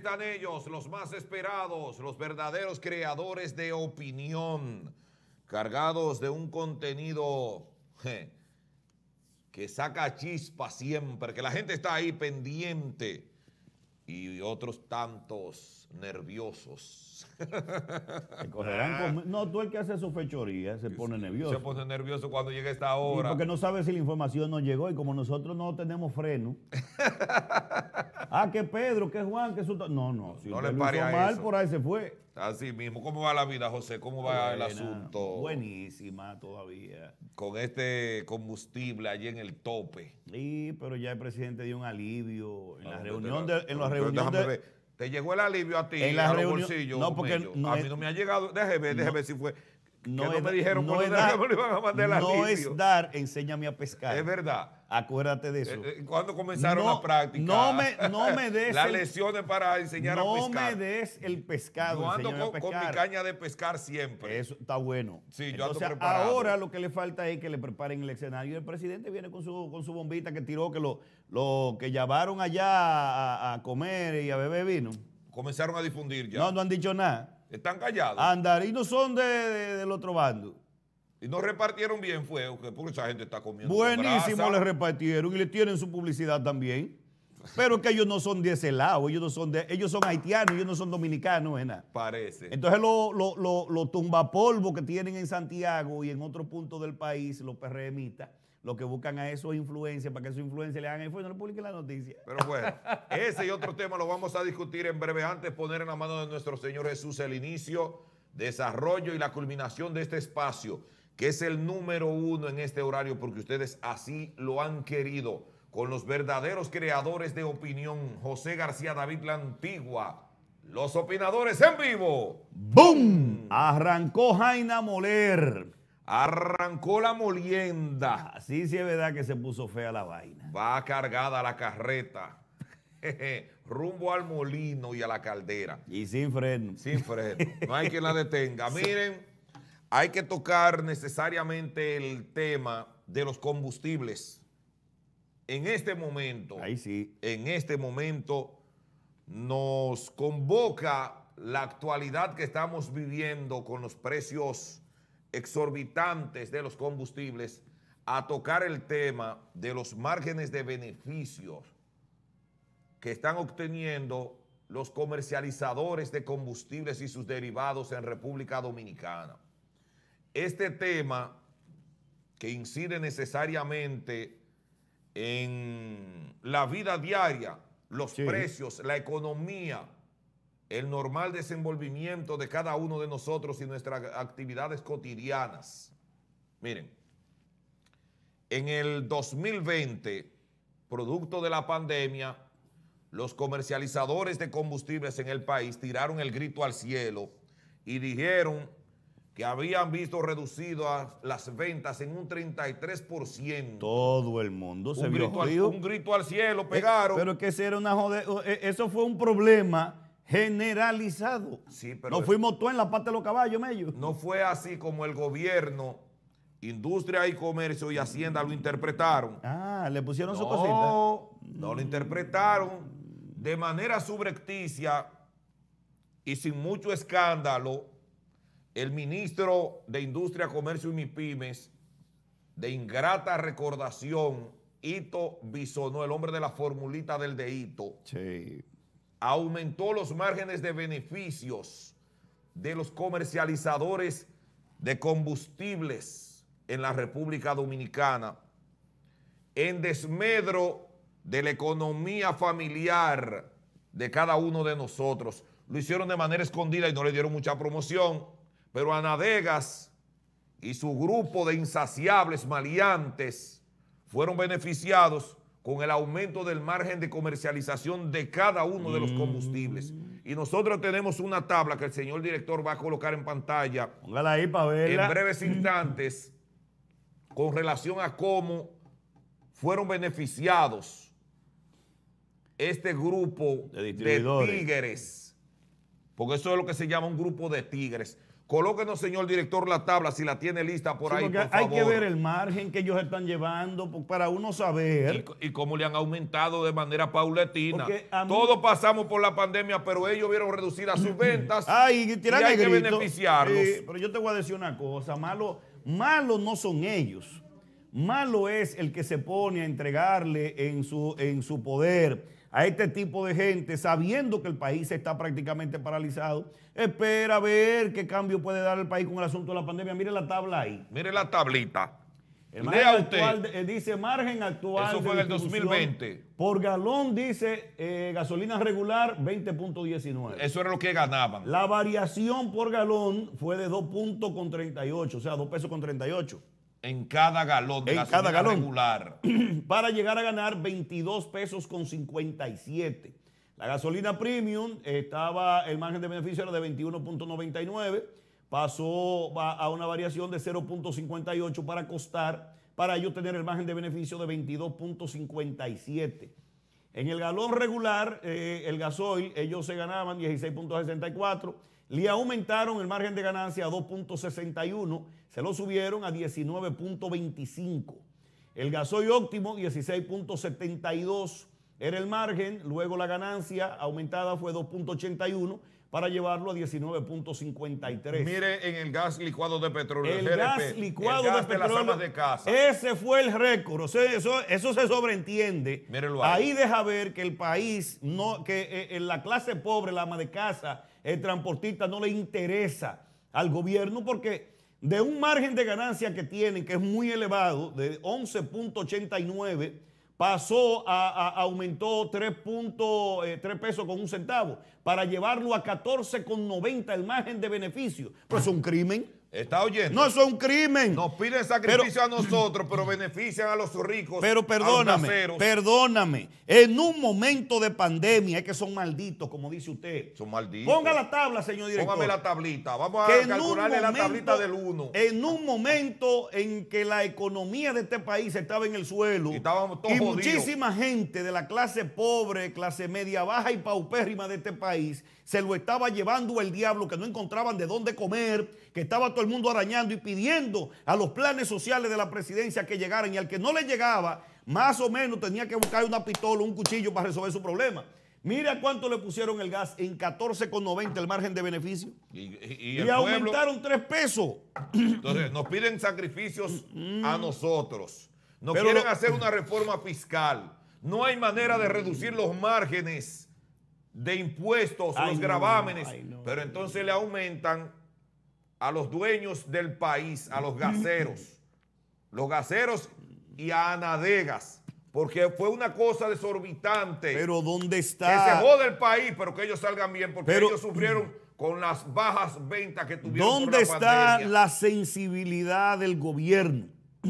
están ellos, los más esperados, los verdaderos creadores de opinión, cargados de un contenido que saca chispa siempre, que la gente está ahí pendiente y otros tantos nerviosos. Ah. No, tú el que hace su fechoría se pone nervioso. Se pone nervioso cuando llega esta hora. porque no sabe si la información no llegó y como nosotros no tenemos freno. ah, que Pedro, que Juan, que su... No, no. Si no le pare mal, por ahí se fue. Así mismo. ¿Cómo va la vida, José? ¿Cómo va el asunto? Buenísima todavía. Con este combustible allí en el tope. Sí, pero ya el presidente dio un alivio en la reunión de... En la reunión Te llegó el alivio a ti en, la No, porque a mí no me ha llegado. Déjeme, déjeme si fue no, me dijeron no iban a mandar No es dar, enséñame a pescar. Es verdad. Acuérdate de eh, eso. Eh, ¿Cuándo comenzaron las prácticas? No me, no me des. las lesiones para enseñar a pescar. No me des el pescado. Yo ando con, mi caña de pescar siempre. Eso está bueno. Sí, Ahora lo que le falta es que le preparen el escenario. El presidente viene con su, con su bombita que tiró, que lo, que llevaron allá a, a comer y a beber vino. Comenzaron a difundir ya. No, no han dicho nada. Están callados. Andar, son de, son del otro bando. Y no repartieron bien, fuego, porque esa gente está comiendo. Buenísimo le repartieron y le tienen su publicidad también. Pero es que ellos no son de ese lado, ellos no son de, ellos son haitianos, ellos no son dominicanos, ¿verdad? Parece. Entonces los lo, lo, tumbapolvos que tienen en Santiago y en otro punto del país, los PRMistas, lo que buscan a es influencia, para que su influencia le hagan el y no lo publiquen la noticia. Pero bueno, ese y otro tema lo vamos a discutir en breve antes poner en la mano de nuestro Señor Jesús el inicio, desarrollo y la culminación de este espacio, que es el número uno en este horario porque ustedes así lo han querido con los verdaderos creadores de opinión, José García David La Antigua. Los opinadores en vivo. ¡Boom! Arrancó Jaina Moler Arrancó la molienda. Sí, sí es verdad que se puso fea la vaina. Va cargada la carreta. rumbo al molino y a la caldera. Y sin freno. Sin freno. No hay quien la detenga. Miren, hay que tocar necesariamente el tema de los combustibles. En este momento. Ahí sí. En este momento nos convoca la actualidad que estamos viviendo con los precios exorbitantes de los combustibles a tocar el tema de los márgenes de beneficios que están obteniendo los comercializadores de combustibles y sus derivados en República Dominicana. Este tema que incide necesariamente en la vida diaria, los precios, la economía, el normal desenvolvimiento de cada uno de nosotros y nuestras actividades cotidianas. Miren, en el 2020, producto de la pandemia, los comercializadores de combustibles en el país tiraron el grito al cielo y dijeron que habían visto reducidas las ventas en un 33%. Todo el mundo se un vio Un grito al cielo pegaron. Eh, pero que ese era una eh, Eso fue un problema generalizado. Sí, pero fuimos tú en la parte de los caballos, Mello. No fue así como el gobierno, Industria y Comercio y Hacienda lo interpretaron. Ah, le pusieron su cosita. No, no lo interpretaron de manera subrecticia y sin mucho escándalo. El ministro de Industria, Comercio y MIPIMES, de ingrata recordación, Hito Bisonó, el hombre de la formulita del deito. Sí aumentó los márgenes de beneficios de los comercializadores de combustibles en la República Dominicana en desmedro de la economía familiar de cada uno de nosotros. Lo hicieron de manera escondida y no le dieron mucha promoción, pero Anadegas y su grupo de insaciables maleantes fueron beneficiados con el aumento del margen de comercialización de cada uno de los combustibles. Mm. Y nosotros tenemos una tabla que el señor director va a colocar en pantalla. En breves mm. instantes, con relación a cómo fueron beneficiados este grupo de, de tigres. Porque eso es lo que se llama un grupo de tigres. Colóquenos, señor director, la tabla, si la tiene lista por ahí. Por hay que ver el margen que ellos están llevando para uno saber. Y, cómo le han aumentado de manera paulatina. Todos pasamos por la pandemia, pero ellos vieron reducidas sus ventas. hay que beneficiarlos. pero yo te voy a decir una cosa: malo, malo no son ellos. Malo es el que se pone a entregarle en su, en su poder a este tipo de gente, sabiendo que el país está prácticamente paralizado, espera a ver qué cambio puede dar el país con el asunto de la pandemia. Mire la tabla ahí. Mire la tablita. El usted. actual, eh, dice margen actual. Eso fue en el 2020. Por galón dice eh, gasolina regular 20.19. Eso era lo que ganaban. La variación por galón fue de 2.38, o sea, 2 pesos con 38. En cada galón de gasolina cada galón, regular. Para llegar a ganar 22 pesos con 57. La gasolina premium estaba, el margen de beneficio era de 21.99, pasó a una variación de 0.58 para costar, para ellos tener el margen de beneficio de 22.57. En el galón regular, eh, el gasoil, ellos se ganaban 16.64 le aumentaron el margen de ganancia a 2.61, se lo subieron a 19.25. El gasoil óptimo 16.72 era el margen, luego la ganancia aumentada fue 2.81 para llevarlo a 19.53. Mire en el gas licuado de petróleo. El, gas licuado de, petróleo. de casa. Ese fue el récord. eso, se sobreentiende. ahí. ahí. deja ver que el país, no, que en eh, eh, la clase pobre, la ama de casa, el transportista, no le interesa al gobierno porque de un margen de ganancia que tienen, que es muy elevado, de 11.89 pasó a, aumentó 3, eh, pesos con un centavo para llevarlo a 14,90 el margen de beneficio. Pues es un crimen. ¿Está oyendo? No, eso es un crimen. Nos piden sacrificio a nosotros, pero benefician a los ricos. Pero perdóname, perdóname. En un momento de pandemia es que son malditos, como dice usted. Son malditos. Ponga la tabla, señor director. Póngame la tablita. Vamos a calcularle la tablita del uno. En un momento en que la economía de este país estaba en el suelo. Y muchísima gente de la clase pobre, clase media baja y paupérrima de este país se lo estaba llevando el diablo, que no encontraban de dónde comer, que estaba todo el mundo arañando y pidiendo a los planes sociales de la presidencia que llegaran y al que no le llegaba, más o menos tenía que buscar una pistola, un cuchillo para resolver su problema. Mira cuánto le pusieron el gas en 14,90 el margen de beneficio. Y, aumentaron tres pesos. Entonces, nos piden sacrificios a nosotros. Nos quieren hacer una reforma fiscal. No hay manera de reducir los márgenes de impuestos, los gravámenes, pero entonces le aumentan a los dueños del país, a los gaseros, los gaseros y a Anadegas, porque fue una cosa desorbitante. Pero ¿dónde está? Que se jode el país, pero que ellos salgan bien, porque ellos sufrieron con las bajas ventas que tuvieron. ¿Dónde está la sensibilidad del gobierno?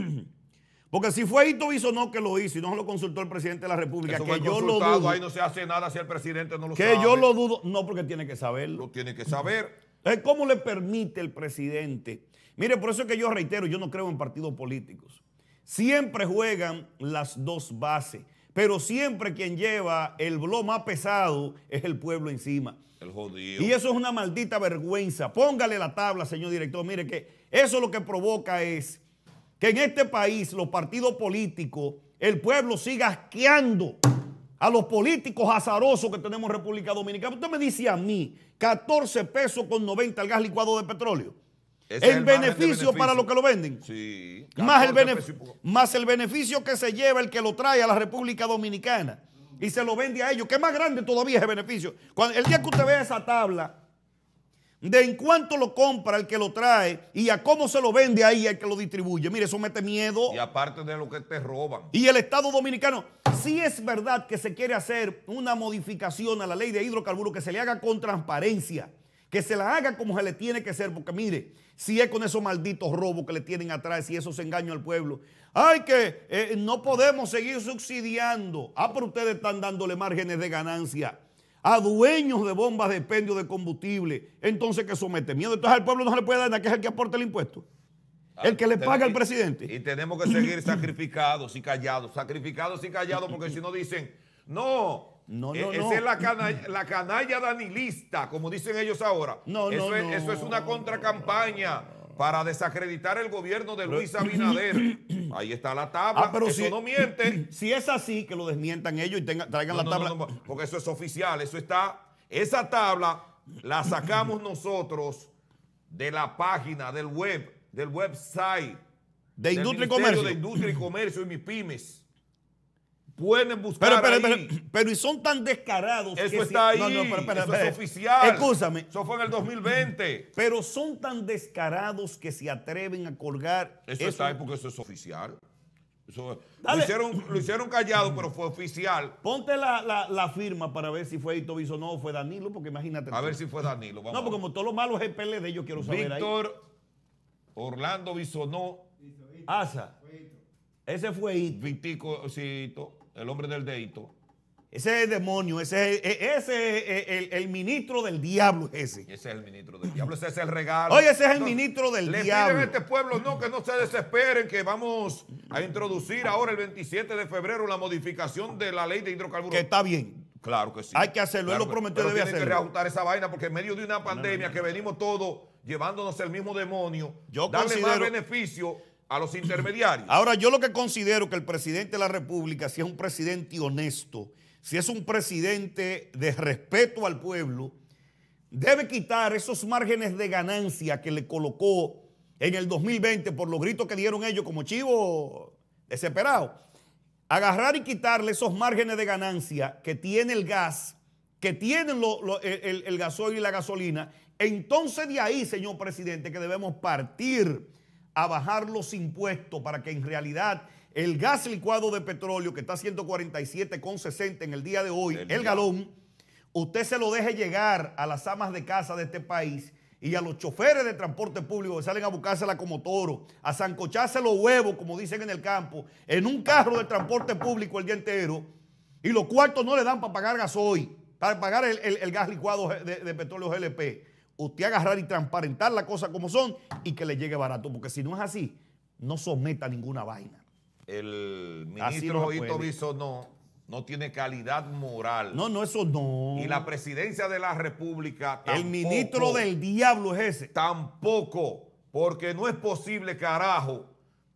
Porque si fue Hito no que lo hizo y no lo consultó el presidente de la República, que yo lo dudo. Ahí no se hace nada si el presidente no lo sabe. Que yo lo dudo, no porque tiene que saberlo. Lo tiene que saber. ¿cómo le permite el presidente? Mire, por eso es que yo reitero, yo no creo en partidos políticos. Siempre juegan las dos bases, pero siempre quien lleva el blo más pesado es el pueblo encima. El jodido. Y eso es una maldita vergüenza. Póngale la tabla, señor director. Mire que eso lo que provoca es que en este país los partidos políticos, el pueblo siga asqueando a los políticos azarosos que tenemos en República Dominicana. Usted me dice a mí, 14 pesos con 90 el gas licuado de petróleo. El, beneficio, para los que lo venden. Sí. Más el, beneficio, que se lleva el que lo trae a la República Dominicana y se lo vende a ellos, que más grande todavía es el beneficio. el día que usted vea esa tabla de en cuánto lo compra el que lo trae y a cómo se lo vende ahí el que lo distribuye. Mire, eso mete miedo. Y aparte de lo que te roban. Y el Estado Dominicano, si es verdad que se quiere hacer una modificación a la ley de hidrocarburos, que se le haga con transparencia, que se la haga como se le tiene que hacer, porque mire, si es con esos malditos robos que le tienen atrás y esos engaños al pueblo, ay que eh, no podemos seguir subsidiando. Ah, pero ustedes están dándole márgenes de ganancia a dueños de bombas de expendio de combustible, entonces que somete miedo. Entonces al pueblo no le puede dar nada, que es el que aporta el impuesto. Ah, el que le paga al presidente. Y tenemos que seguir sacrificados y callados, sacrificados y callados, porque si no dicen, no, e-, esa es la canalla, la danilista, como dicen ellos ahora. No, eso, no, es, eso es una contracampaña para desacreditar el gobierno de Luis Abinader. Ahí está la ah, tabla. pero si, no miente. Si es así, que lo desmientan ellos y traigan la tabla. porque eso es oficial, eso está. Esa tabla la sacamos nosotros de la página, del web, del website. De Industria y Comercio. De Industria y Comercio y mis pymes pueden buscar. Pero, pero, pero, pero y son tan descarados. Eso está ahí. pero, eso es oficial. Eso fue en el 2020. Pero son tan descarados que se atreven a colgar. Eso, está ahí porque eso es oficial. lo, hicieron, lo, hicieron, callado, pero fue oficial. Ponte la, firma para ver si fue Hito Bisonó o fue Danilo, porque imagínate. A ver si fue Danilo. no, porque como todos los malos GPL de ellos quiero saber ahí. Orlando Bisonó. Asa. Ese fue Hito. Vitico, sí, el hombre del deito Ese es el demonio, ese es, e, e, el, ministro del diablo, ese. Ese es el ministro del diablo, ese es el regalo. Oye, ese es el ministro del diablo. Le piden a este pueblo, no, que no se desesperen, que vamos a introducir ahora el 27 de febrero la modificación de la ley de hidrocarburos. Que está bien. Claro que sí. Hay que hacerlo, él lo prometió, debe hacerlo. que reajustar esa vaina, porque en medio de una pandemia que venimos todos llevándonos el mismo demonio, yo darle más beneficio a los intermediarios. Ahora, yo lo que considero que el presidente de la República, si es un presidente honesto, si es un presidente de respeto al pueblo, debe quitar esos márgenes de ganancia que le colocó en el 2020 por los gritos que dieron ellos como chivo desesperado. Agarrar y quitarle esos márgenes de ganancia que tiene el gas, que tienen el, el gasoil y la gasolina. Entonces de ahí, señor presidente, que debemos partir a bajar los impuestos para que en realidad el gas licuado de petróleo que está a 147,60 en el día de hoy, el, galón, usted se lo deje llegar a las amas de casa de este país y a los choferes de transporte público que salen a buscársela como toro, a zancocharse los huevos, como dicen en el campo, en un carro de transporte público el día entero, y los cuartos no le dan para pagar gas hoy para pagar el, gas licuado de, de petróleo GLP usted agarrar y transparentar la cosa como son y que le llegue barato, porque si no es así, no someta ninguna vaina. El ministro Joito Biso no, no tiene calidad moral. No, no, eso no. Y la presidencia de la República El ministro del diablo es ese. Tampoco, porque no es posible, carajo,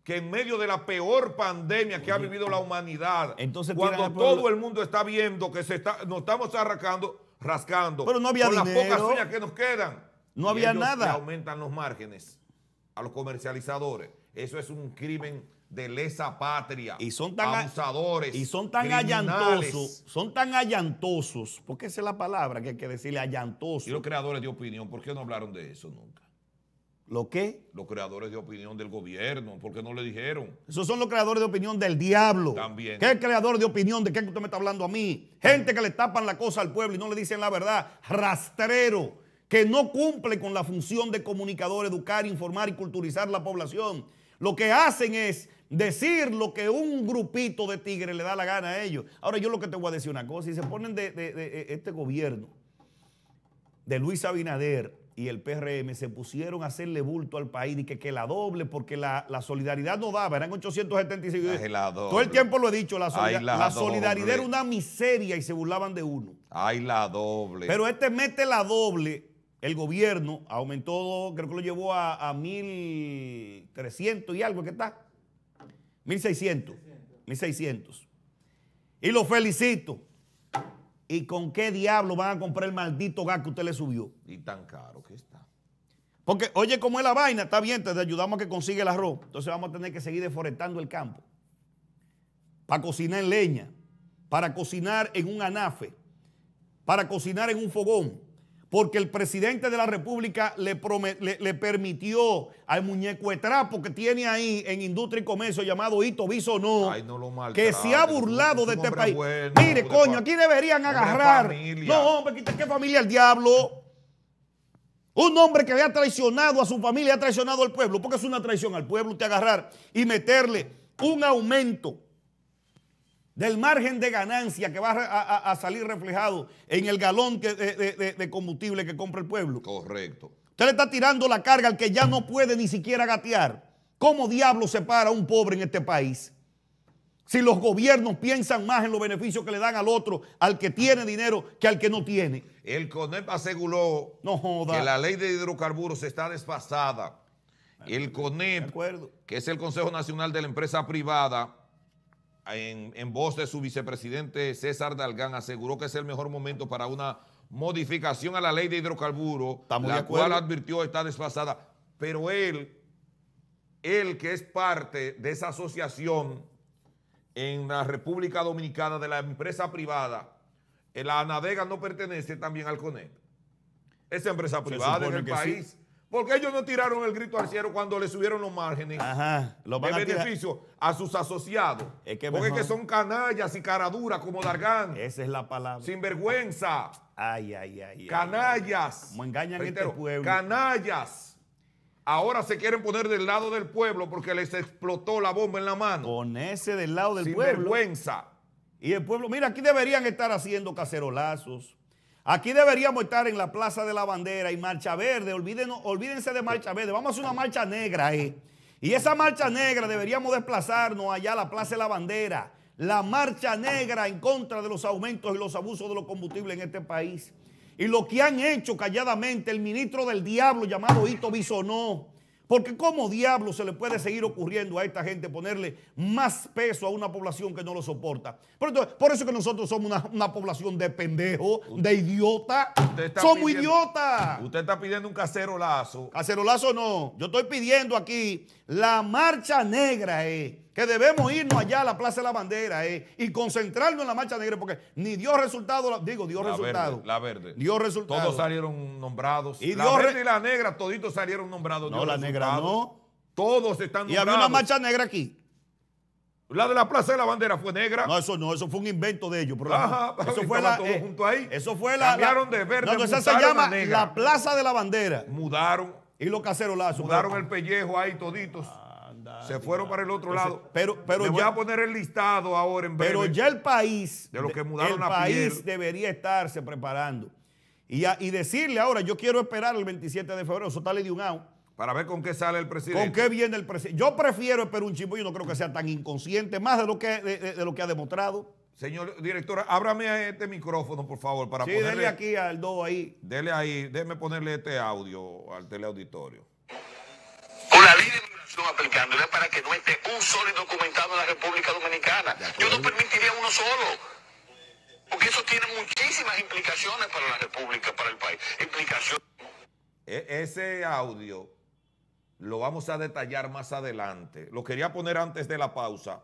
que en medio de la peor pandemia que ha vivido la humanidad, cuando todo el mundo está viendo que se está, nos estamos arrancando, rascando. Pero no había las pocas uñas que nos quedan. No había nada. Le aumentan los márgenes a los comercializadores. Eso es un crimen de lesa patria. Y son tan abusadores. Y son tan allantosos. Son tan allantosos. Porque esa es la palabra que hay que decirle allantosos. Y los creadores de opinión, ¿por qué no hablaron de eso nunca? ¿Lo qué? Los creadores de opinión del gobierno. ¿Por qué no le dijeron? Esos son los creadores de opinión del diablo. También. ¿Qué creador de opinión? ¿De qué usted me está hablando a mí? Gente que le tapan la cosa al pueblo y no le dicen la verdad. Rastrero. Que no cumple con la función de comunicador, educar, informar y culturizar la población. Lo que hacen es decir lo que un grupito de tigres le da la gana a ellos. Ahora yo lo que te voy a decir una cosa, si se ponen de, de este gobierno, de Luis Abinader, y el PRM se pusieron a hacerle bulto al país y que, que la doble, porque la, solidaridad no daba, eran 875 Todo el tiempo lo he dicho, la, solidaridad era una miseria y se burlaban de uno. Ay, la doble. Pero este mete la doble, el gobierno aumentó, creo que lo llevó a, a 1.300 y algo, ¿qué está? 1.600. 1.600. Y lo felicito. ¿Y con qué diablo van a comprar el maldito gas que usted le subió? Y tan caro que está. Porque, oye, como es la vaina, está bien, te ayudamos a que consigue el arroz. Entonces vamos a tener que seguir deforestando el campo. Para cocinar en leña, para cocinar en un anafe, para cocinar en un fogón porque el presidente de la República le, permitió al muñeco trapo que tiene ahí en Industria y Comercio llamado Hito Biso no que se ha burlado de este país. Mire, coño, aquí deberían agarrar. No, hombre, ¿qué familia al diablo? Un hombre que había traicionado a su familia, ha traicionado al pueblo, porque es una traición al pueblo, usted agarrar y meterle un aumento del margen de ganancia que va a, salir reflejado en el galón de, combustible que compra el pueblo. Correcto. Usted le está tirando la carga al que ya no puede ni siquiera gatear. ¿Cómo diablo se para un pobre en este país? Si los gobiernos piensan más en los beneficios que le dan al otro, al que tiene dinero, que al que no tiene. El CONEP aseguró que la ley de hidrocarburos está desfasada. El CONEP, que es el Consejo Nacional de la Empresa Privada, en, voz de su vicepresidente César Dalgán, aseguró que es el mejor momento para una modificación a la ley de hidrocarburos, la cual advirtió está desfasada. Pero él, él que es parte de esa asociación en la República Dominicana de la empresa privada, eh, la navega no pertenece también al CONET. Esa empresa privada en el país porque ellos no tiraron el grito al cielo cuando le subieron los márgenes Ajá, lo beneficio a, sus asociados. Es que porque son canallas y caraduras como Dargan. Esa es la palabra. Sinvergüenza. Ay, ay, ay. Canallas. Como engañan este pueblo. Canallas. Ahora se quieren poner del lado del pueblo porque les explotó la bomba en la mano. ese del lado del pueblo. Sinvergüenza. Y el pueblo, mira, aquí deberían estar haciendo cacerolazos Aquí deberíamos estar en la Plaza de la Bandera y Marcha Verde. olvídense de Marcha Verde. Vamos a hacer una marcha negra eh. Y esa marcha negra deberíamos desplazarnos allá a la Plaza de la Bandera. La marcha negra en contra de los aumentos y los abusos de los combustibles en este país. Y lo que han hecho calladamente el ministro del diablo llamado Hito Bisonó porque cómo diablo se le puede seguir ocurriendo a esta gente ponerle más peso a una población que no lo soporta. Por, por eso que nosotros somos una, población de pendejos, de idiota. Somos idiotas. Usted está pidiendo un cacerolazo. Cacerolazo no. Yo estoy pidiendo aquí la marcha negra. Eh que debemos irnos allá a la Plaza de la Bandera eh, y concentrarnos en la Marcha Negra, porque ni dio resultado, digo, dio la resultado. la verde. Dio resultado. Todos salieron nombrados. Y la verde y la negra, toditos salieron nombrados. No, la negra no. Todos están nombrados. Y había una marcha negra aquí. La de la Plaza de la Bandera fue negra. No, eso no, eso fue un invento de ellos. Pero Ajá, eso fue la, eh, ahí. Eso fue la. Cambiaron de verde. No, esa se llama la Plaza de la Bandera. Mudaron. Y los caserolazos. Mudaron el pellejo ahí toditos se fueron para el otro lado. Pero, pero voy a poner el listado ahora en breve. Pero ya el país, de que mudaron país debería estarse preparando. Y, decirle ahora, yo quiero esperar el 27 de febrero, eso está de un año. Para ver con qué sale el presidente. Con qué viene el presidente. Yo prefiero esperar un chimbo, yo no creo que sea tan inconsciente, más de lo que, lo que ha demostrado. Señor director, ábrame este micrófono, por favor, para sí, dele aquí al do ahí. Dele ahí, déjeme ponerle este audio al teleauditorio aplicando, aplicándola para que no esté un solo indocumentado en la República Dominicana. Yo no permitiría uno solo. Porque eso tiene muchísimas implicaciones para la República, para el país. Implicaciones. E, ese audio lo vamos a detallar más adelante. Lo quería poner antes de la pausa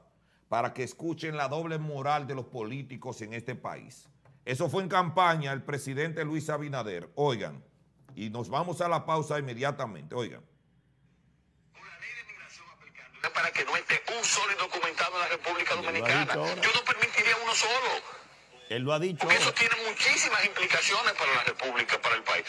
para que escuchen la doble moral de los políticos en este país. Eso fue en campaña el presidente Luis Abinader. Oigan, y nos vamos a la pausa inmediatamente. Oigan. un solo documentado en la República Dominicana. Yo no permitiría uno solo. Él lo ha dicho. eso tiene muchísimas implicaciones para la República, para el país.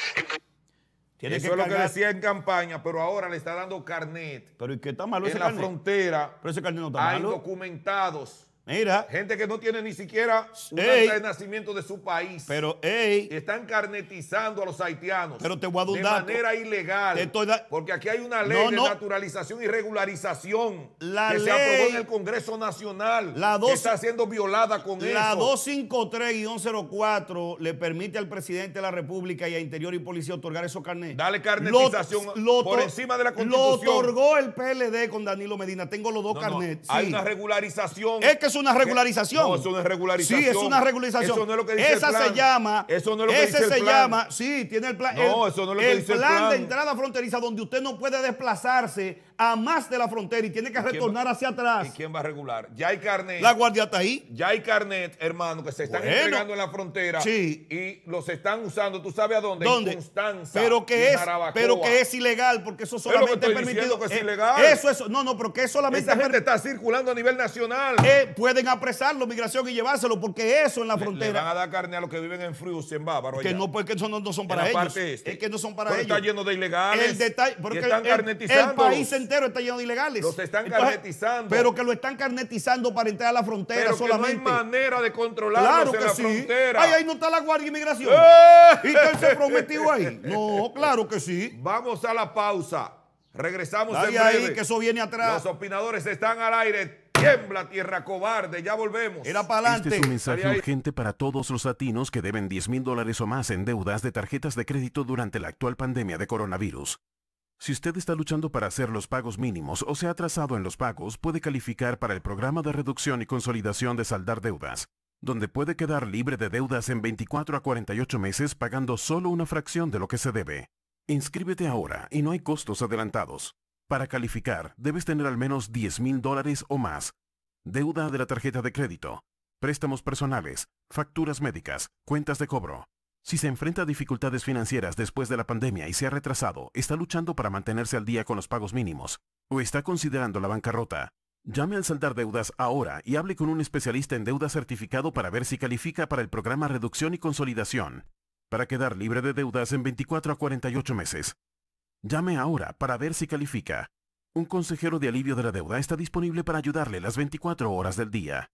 Tiene eso que es lo que decía en campaña, pero ahora le está dando carnet. Pero ¿y qué está malo Es la frontera pero ese carnet no está hay documentados Mira. Gente que no tiene ni siquiera un acta de nacimiento de su país. Pero, ey. Están carnetizando a los haitianos. Pero te voy a De manera ilegal. Porque aquí hay una ley de naturalización y regularización. La que se aprobó en el Congreso Nacional. La que está siendo violada con eso. La 253-104 le permite al presidente de la República y a Interior y Policía otorgar esos carnets. Dale carnetización por encima de la Constitución. Lo otorgó el PLD con Danilo Medina. Tengo los dos carnets. Hay una regularización es una regularización. No, eso no es regularización. Sí, es una regularización. Eso no es lo que dice el plan. se llama. Eso no es lo que dice el plan. llama. Sí, tiene el plan. No, eso no es lo que dice plan el plan. de entrada fronteriza donde usted no puede desplazarse a más de la frontera y tiene que retornar hacia atrás. ¿Y quién va a regular? Ya hay carnet. La guardia está ahí. Ya hay carnet, hermano, que se están entregando en la frontera. Sí. Y los están usando, ¿tú sabes a dónde? ¿Dónde? En Pero que, es, pero que es ilegal, porque eso solamente es permitido. Que es eh, ilegal. Eso, eso. No, no, pero que es solamente. Esa gente está circulando a nivel nacional. Eh, pueden apresarlo, migración, y llevárselo, porque eso en la frontera. Le, van a dar carne a los que viven en Frius, en Bávaro. Que no, porque pues, eso no, son para ellos. Este. Es que no son para ellos. Está lleno de ilegales. El detalle. Porque están carnetizando. país está lleno de ilegales. Los están carnetizando. Pero que lo están carnetizando para entrar a la frontera solamente. no hay manera de controlar claro en la sí. frontera. Ay, ahí no está la Guardia de Inmigración. ¡Eh! ¿Y qué se prometió ahí? No, claro que sí. Vamos a la pausa. Regresamos Dale en breve. ahí que eso viene atrás. Los opinadores están al aire. Tiembla, tierra cobarde, ya volvemos. Era para adelante. Este es un mensaje urgente para todos los latinos que deben 10 mil dólares o más en deudas de tarjetas de crédito durante la actual pandemia de coronavirus. Si usted está luchando para hacer los pagos mínimos o se ha atrasado en los pagos, puede calificar para el programa de reducción y consolidación de saldar deudas, donde puede quedar libre de deudas en 24 a 48 meses pagando solo una fracción de lo que se debe. Inscríbete ahora y no hay costos adelantados. Para calificar, debes tener al menos 10 mil dólares o más. Deuda de la tarjeta de crédito, préstamos personales, facturas médicas, cuentas de cobro, si se enfrenta a dificultades financieras después de la pandemia y se ha retrasado, está luchando para mantenerse al día con los pagos mínimos o está considerando la bancarrota, llame al saldar deudas ahora y hable con un especialista en deuda certificado para ver si califica para el programa Reducción y Consolidación, para quedar libre de deudas en 24 a 48 meses. Llame ahora para ver si califica. Un consejero de alivio de la deuda está disponible para ayudarle las 24 horas del día.